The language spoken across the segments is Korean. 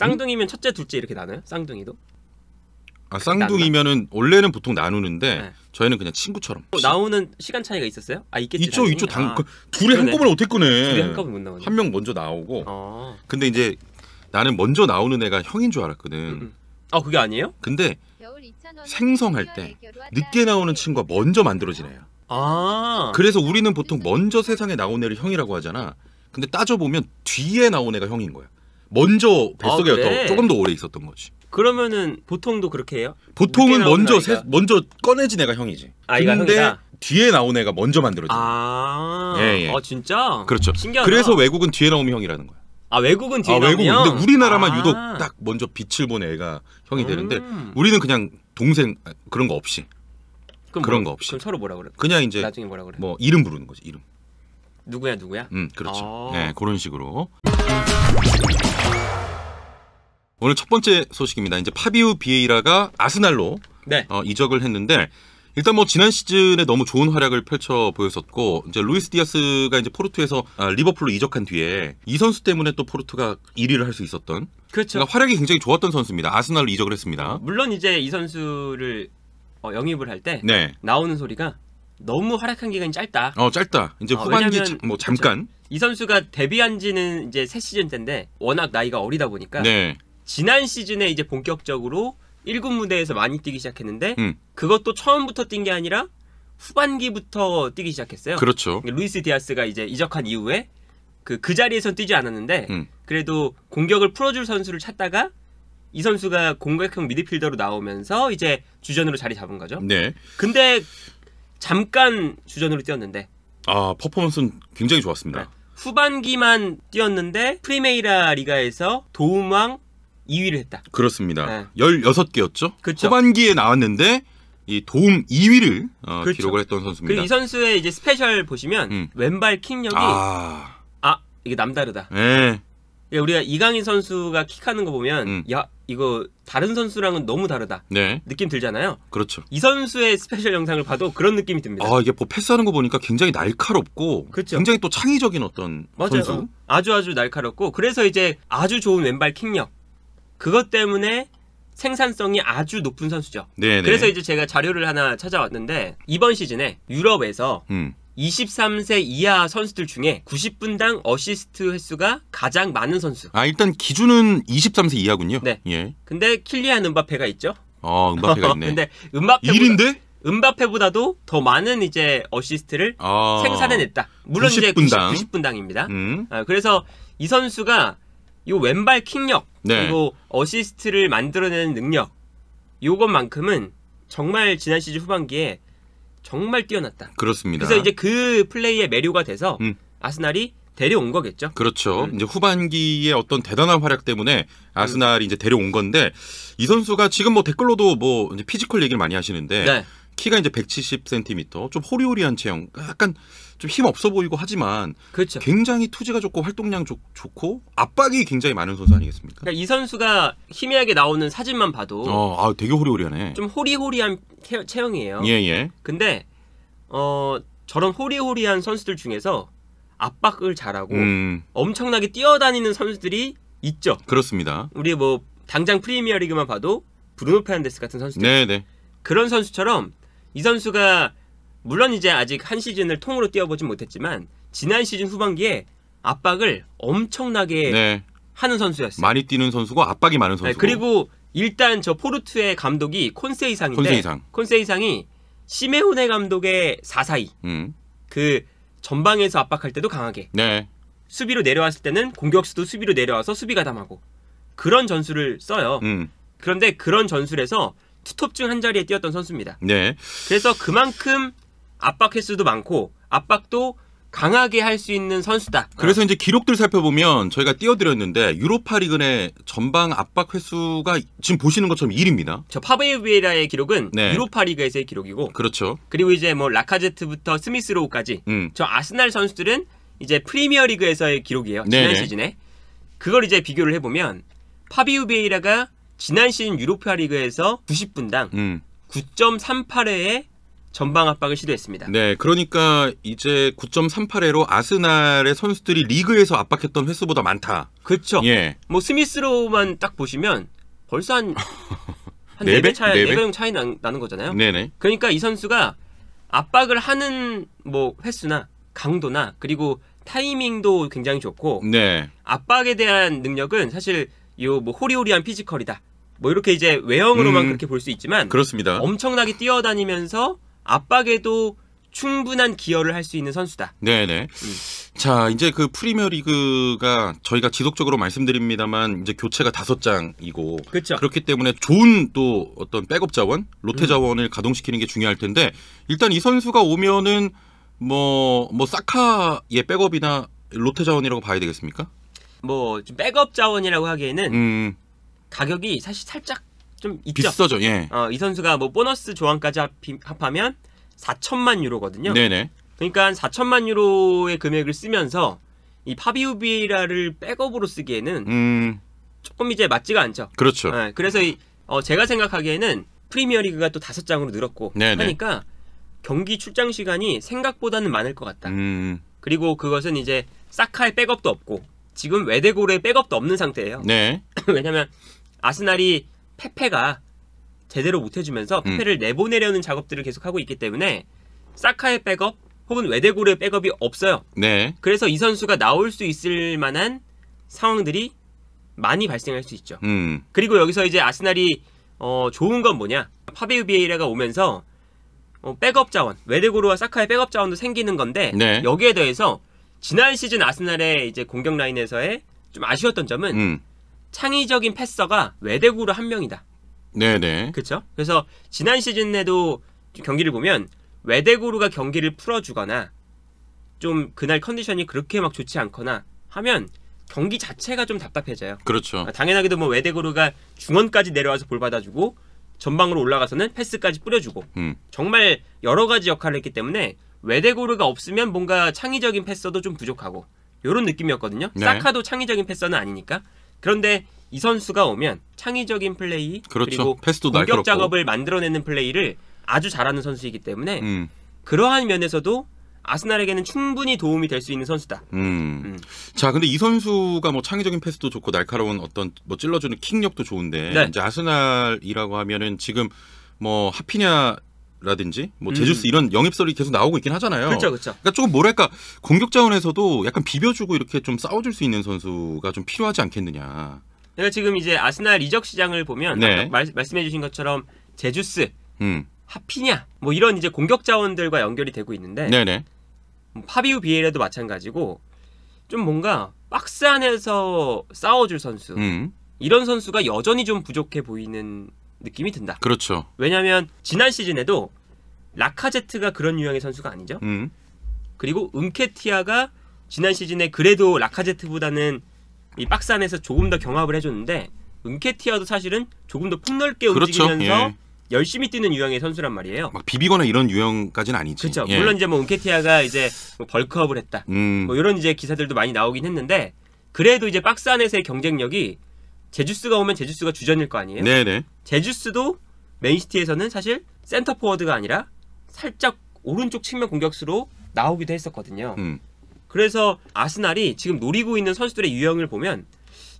쌍둥이면 첫째, 둘째 이렇게 나눠요? 쌍둥이도? 아 쌍둥이면은 원래는 보통 나누는데 네. 저희는 그냥 친구처럼. 또 나오는 시간 차이가 있었어요? 아있겠죠 당연히? 있당 아, 그, 둘이 한꺼번에 어떻게 꺼내? 둘이 한꺼번에 못나오한명 먼저 나오고. 아. 근데 이제 나는 먼저 나오는 애가 형인 줄 알았거든. 음. 음. 아 그게 아니에요? 근데 생성할 때 늦게 나오는 친구가 먼저 만들어지네요. 아. 그래서 우리는 보통 먼저 세상에 나온 애를 형이라고 하잖아. 근데 따져 보면 뒤에 나온 애가 형인 거야. 먼저 뱃속에 아, 그래? 더 조금 더 오래 있었던 거지. 그러면은 보통도 그렇게 해요? 보통은 먼저 세, 먼저 꺼내진 애가 형이지. 아이가 근데 형이다? 뒤에 나온 애가 먼저 만들어져. 아, 예, 예. 아 진짜? 그렇죠. 신기하다. 그래서 외국은 뒤에 나오면 형이라는 거야. 아 외국은 뒤에 아, 외국 근데 우리나라만 아 유독 딱 먼저 빛을 본 애가 형이 음 되는데 우리는 그냥 동생 아, 그런 거 없이 그런 뭐, 거 없이 그럼 서로 뭐라 그래? 그냥 이제 나중에 뭐라 그래? 뭐 이름 부르는 거지 이름. 누구야 누구야? 음 그렇죠. 아~ 네 그런 식으로. 오늘 첫 번째 소식입니다. 이제 파비우 비에이라가 아스날로 네. 어, 이적을 했는데 일단 뭐 지난 시즌에 너무 좋은 활약을 펼쳐 보였었고 이제 루이스 디아스가 이제 포르투에서 아, 리버풀로 이적한 뒤에 이 선수 때문에 또 포르투가 1위를 할 수 있었던 그렇죠. 그러니까 활약이 굉장히 좋았던 선수입니다. 아스날로 이적을 했습니다. 물론 이제 이 선수를 어, 영입을 할때 네. 나오는 소리가 너무 활약한 기간이 짧다. 어 짧다. 이제 어, 후반기 왜냐면, 자, 뭐 잠깐. 그렇죠. 이 선수가 데뷔한 지는 이제 새 시즌 때인데 워낙 나이가 어리다 보니까 네. 지난 시즌에 이제 본격적으로 1군 무대에서 많이 뛰기 시작했는데 음. 그것도 처음부터 뛴 게 아니라 후반기부터 뛰기 시작했어요. 그렇죠. 그러니까 루이스 디아스가 이제 이적한 이후에 그, 그 자리에선 뛰지 않았는데 음. 그래도 공격을 풀어줄 선수를 찾다가 이 선수가 공격형 미드필더로 나오면서 이제 주전으로 자리 잡은 거죠. 네. 근데 잠깐 주전으로 뛰었는데 아 퍼포먼스는 굉장히 좋았습니다. 네. 후반기만 뛰었는데 프리메이라 리가에서 도움왕 2위를 했다. 그렇습니다. 네. 16개였죠. 그쵸. 후반기에 나왔는데 이 도움 2위를 어, 그렇죠. 기록을 했던 선수입니다. 그리고 이 선수의 이제 스페셜 보시면 음. 왼발 킥력이 아... 아 이게 남다르다. 네. 예, 우리가 이강인 선수가 킥하는 거 보면 음. 야 이거 다른 선수랑은 너무 다르다 네. 느낌 들잖아요. 그렇죠. 이 선수의 스페셜 영상을 봐도 그런 느낌이 듭니다. 아 이게 뭐 패스하는 거 보니까 굉장히 날카롭고 그렇죠. 굉장히 또 창의적인 어떤 맞아요. 선수. 아주 아주 날카롭고 그래서 이제 아주 좋은 왼발 킥력 그것 때문에 생산성이 아주 높은 선수죠. 네, 네. 그래서 이제 제가 자료를 하나 찾아왔는데 이번 시즌에 유럽에서 음. 23세 이하 선수들 중에 90분당 어시스트 횟수가 가장 많은 선수. 아 일단 기준은 23세 이하군요. 네. 예. 근데 킬리안 은바페가 있죠. 아 은바페가 있네. 근데 은바페 1인데? 은바페보다도 더 많은 이제 어시스트를 아... 생산해냈다. 물론 90분당. 이제 90, 분당입니다 음. 아, 그래서 이 선수가 이 왼발 킥력 네. 그리고 어시스트를 만들어내는 능력 요것만큼은 정말 지난 시즌 후반기에 정말 뛰어났다. 그렇습니다. 그래서 이제 그 플레이의 매료가 돼서 음. 아스날이 데려온 거겠죠. 그렇죠. 음. 이제 후반기에 어떤 대단한 활약 때문에 아스날이 음. 이제 데려온 건데 이 선수가 지금 뭐 댓글로도 뭐 이제 피지컬 얘기를 많이 하시는데 네. 키가 이제 170cm, 좀 호리호리한 체형, 약간 좀 힘 없어 보이고 하지만 그렇죠. 굉장히 투지가 좋고 활동량 좋, 고 압박이 굉장히 많은 선수 아니겠습니까? 그러니까 이 선수가 희미하게 나오는 사진만 봐도 어, 아, 되게 호리호리하네. 좀 호리호리한 체형이에요. 예, 예. 근데 어, 저런 호리호리한 선수들 중에서 압박을 잘하고 음. 엄청나게 뛰어다니는 선수들이 있죠. 그렇습니다. 우리 뭐 당장 프리미어리그만 봐도 브루노 페란데스 같은 선수들. 네네. 네. 그런 선수처럼 이 선수가 물론 이제 아직 한 시즌을 통으로 뛰어보진 못했지만 지난 시즌 후반기에 압박을 엄청나게 네. 하는 선수였어요. 많이 뛰는 선수고 압박이 많은 선수. 네, 그리고 일단 저 포르투의 감독이 콘세이상인데 콘세이상. 콘세이상이 시메오네 감독의 사사이. 음. 그 전방에서 압박할 때도 강하게. 네. 수비로 내려왔을 때는 공격수도 수비로 내려와서 수비 가담하고 그런 전술을 써요. 음. 그런데 그런 전술에서 투톱 중 한 자리에 뛰었던 선수입니다. 네. 그래서 그만큼 압박 횟수도 많고 압박도 강하게 할 수 있는 선수다. 그래서 어. 이제 기록들 살펴보면 저희가 띄워드렸는데 유로파 리그의 전방 압박 횟수가 지금 보시는 것처럼 1입니다. 저 파베이베라의 기록은 네. 유로파 리그에서의 기록이고 그렇죠. 그리고 이제 뭐 라카제트부터 스미스로우까지 음. 저 아스날 선수들은 이제 프리미어 리그에서의 기록이에요. 네, 지난 네네. 시즌에. 그걸 이제 비교를 해보면 파비우베이라가 지난 시즌 유로파 리그에서 90분당 음. 9.38회의 전방 압박을 시도했습니다. 네, 그러니까 이제 9.38회로 아스날의 선수들이 리그에서 압박했던 횟수보다 많다. 그렇죠. 예. 뭐 스미스로만 딱 보시면 벌써 한, 한 4배, 4배 차이, 4배? 4배 차이 나, 나는 거잖아요. 네네. 그러니까 이 선수가 압박을 하는 뭐 횟수나 강도나 그리고 타이밍도 굉장히 좋고 네. 압박에 대한 능력은 사실 이 뭐 호리호리한 피지컬이다 뭐 이렇게 이제 외형으로만 음, 그렇게 볼 수 있지만 그렇습니다. 엄청나게 뛰어다니면서 압박에도 충분한 기여를 할 수 있는 선수다. 네네. 음. 자 이제 그 프리미어 리그가 저희가 지속적으로 말씀드립니다만 이제 교체가 다섯 장이고 그렇죠 그렇기 때문에 좋은 또 어떤 백업 자원, 로테 음. 자원을 가동시키는 게 중요할 텐데 일단 이 선수가 오면은 뭐뭐 뭐 사카의 백업이나 로테 자원이라고 봐야 되겠습니까? 뭐 백업 자원이라고 하기에는 음. 가격이 사실 살짝 좀 있죠. 비싸죠. 예. 어, 이 선수가 뭐 보너스 조항까지 합하면 4천만 유로거든요. 네네. 그러니까 4천만 유로의 금액을 쓰면서 이 파비우 비라를 백업으로 쓰기에는 음... 조금 이제 맞지가 않죠. 그렇죠. 네, 그래서 이, 어, 제가 생각하기에는 프리미어리그가 또 다섯 장으로 늘었고 네네. 하니까 경기 출장 시간이 생각보다는 많을 것 같다. 음... 그리고 그것은 이제 사카의 백업도 없고 지금 외대골의 백업도 없는 상태예요. 네. 왜냐하면 아스날이 페페가 제대로 못해주면서 페페를 음. 내보내려는 작업들을 계속하고 있기 때문에 사카의 백업 혹은 외대고르의 백업이 없어요. 네. 그래서 이 선수가 나올 수 있을 만한 상황들이 많이 발생할 수 있죠. 음. 그리고 여기서 이제 아스날이 어, 좋은 건 뭐냐? 파비우 비에이라가 오면서 어, 백업 자원, 외대고르와 사카의 백업 자원도 생기는 건데 네. 여기에 대해서 지난 시즌 아스날의 이제 공격 라인에서의 좀 아쉬웠던 점은 음. 창의적인 패서가 외대구로 한 명이다. 네네. 그렇죠. 그래서 지난 시즌에도 경기를 보면 외대구루가 경기를 풀어주거나 좀 그날 컨디션이 그렇게 막 좋지 않거나 하면 경기 자체가 좀 답답해져요. 그렇죠. 아, 당연하게도 뭐 외대구루가 중원까지 내려와서 볼 받아주고 전방으로 올라가서는 패스까지 뿌려주고 음. 정말 여러 가지 역할을 했기 때문에 외대구루가 없으면 뭔가 창의적인 패서도 좀 부족하고 이런 느낌이었거든요. 네. 사카도 창의적인 패서는 아니니까. 그런데 이 선수가 오면 창의적인 플레이 그렇죠. 그리고 패스도 공격 날카롭고. 작업을 만들어내는 플레이를 아주 잘하는 선수이기 때문에 음. 그러한 면에서도 아스날에게는 충분히 도움이 될 수 있는 선수다. 음. 음. 자, 근데 이 선수가 뭐 창의적인 패스도 좋고 날카로운 어떤 뭐 찔러주는 킥력도 좋은데 네. 이제 아스날이라고 하면은 지금 뭐 하피냐 라든지 뭐 음. 제주스 음. 이런 영입설이 계속 나오고 있긴 하잖아요. 그렇죠, 그렇죠. 그러니까 조금 뭐랄까 공격 자원에서도 약간 비벼주고 이렇게 좀 싸워줄 수 있는 선수가 좀 필요하지 않겠느냐. 내가 지금 이제 아스날 이적 시장을 보면 네. 말, 씀해주신 것처럼 제주스, 음. 하피냐 뭐 이런 이제 공격 자원들과 연결이 되고 있는데 네네. 뭐 파비우 비에레도 마찬가지고 좀 뭔가 박스 안에서 싸워줄 선수 음. 이런 선수가 여전히 좀 부족해 보이는 느낌이 든다. 그렇죠. 왜냐하면 지난 시즌에도 라카제트가 그런 유형의 선수가 아니죠. 음. 그리고 은케티아가 지난 시즌에 그래도 라카제트보다는 이 박스 안에서 조금 더 경합을 해줬는데 은케티아도 사실은 조금 더 폭넓게 그렇죠. 움직이면서 예. 열심히 뛰는 유형의 선수란 말이에요. 막 비비거나 이런 유형까지는 아니지. 그렇죠. 예. 물론 이제 뭐 은케티아가 이제 뭐 벌크업을 했다. 음. 뭐 이런 이제 기사들도 많이 나오긴 했는데 그래도 이제 박스 안에서의 경쟁력이 제주스가 오면 제주스가 주전일 거 아니에요? 네네. 제주스도 맨시티에서는 사실 센터 포워드가 아니라 살짝 오른쪽 측면 공격수로 나오기도 했었거든요. 음. 그래서 아스날이 지금 노리고 있는 선수들의 유형을 보면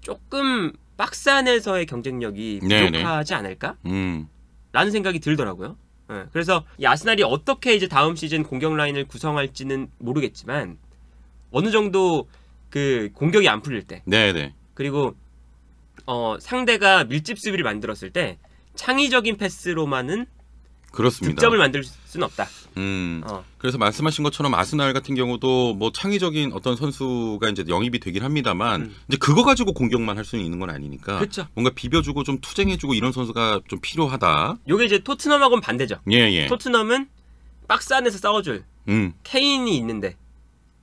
조금 박스 안에서의 경쟁력이 부족하지 네네. 않을까? 음. 라는 생각이 들더라고요. 예, 그래서 이 아스날이 어떻게 이제 다음 시즌 공격 라인을 구성할지는 모르겠지만 어느 정도 그 공격이 안 풀릴 때 네네. 그리고 어, 상대가 밀집 수비를 만들었을 때 창의적인 패스로만은 그렇습니다. 득점을 만들 수는 없다. 음. 어. 그래서 말씀하신 것처럼 아스날 같은 경우도 뭐 창의적인 어떤 선수가 이제 영입이 되긴 합니다만 음. 이제 그거 가지고 공격만 할 수는 있는 건 아니니까 그쵸. 그렇죠. 뭔가 비벼주고 좀 투쟁해주고 이런 선수가 좀 필요하다. 요게 이제 토트넘하고는 반대죠. 예, 예. 토트넘은 박스 안에서 싸워줄 음. 케인이 있는데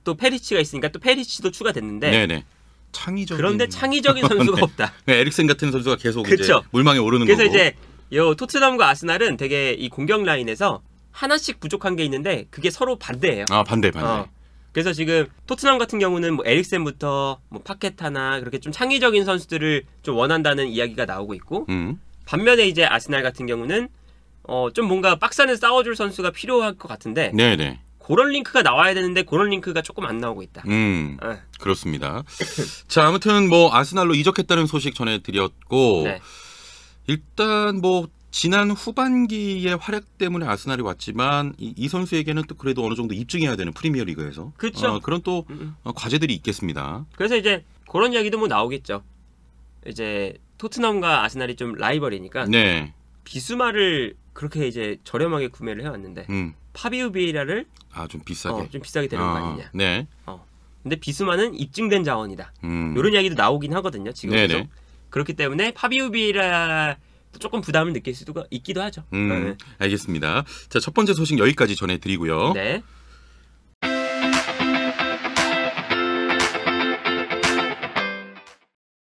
또 페리치가 있으니까 또 페리치도 추가됐는데 네네. 네. 창의적인 그런데 창의적인 선수가 네. 없다. 네, 에릭센 같은 선수가 계속 그쵸? 이제 물망에 오르는 그래서 거고. 이제 요 토트넘과 아스날은 되게 이 공격 라인에서 하나씩 부족한 게 있는데 그게 서로 반대예요. 아 반대 어. 반대. 어. 그래서 지금 토트넘 같은 경우는 뭐 에릭센부터 뭐 파케타나 그렇게 좀 창의적인 선수들을 좀 원한다는 이야기가 나오고 있고 음. 반면에 이제 아스날 같은 경우는 어 좀 뭔가 박스 안 싸워줄 선수가 필요할 것 같은데 네네. 네. 그런 링크가 나와야 되는데 그런 링크가 조금 안 나오고 있다. 음, 네. 그렇습니다. 자 아무튼 뭐 아스날로 이적했다는 소식 전해드렸고 네. 일단 뭐 지난 후반기의 활약 때문에 아스날이 왔지만 이, 이, 선수에게는 또 그래도 어느 정도 입증해야 되는 프리미어리그에서 그렇죠. 어, 그런 또 음. 음. 어, 과제들이 있겠습니다. 그래서 이제 그런 이야기도 뭐 나오겠죠. 이제 토트넘과 아스날이 좀 라이벌이니까 네. 비수마를 그렇게 이제 저렴하게 구매를 해왔는데 음. 파비우 비에라를아 좀 비싸게 어, 좀 비싸게 되는 아, 거 아니냐. 네. 어. 근데 비수만은 입증된 자원이다. 음. 이런 이야기도 나오긴 하거든요. 지금 계속. 그렇기 때문에 파비우 비에라 조금 부담을 느낄 수도 있기도 하죠. 음, 네. 알겠습니다. 자, 첫 번째 소식 여기까지 전해드리고요. 네.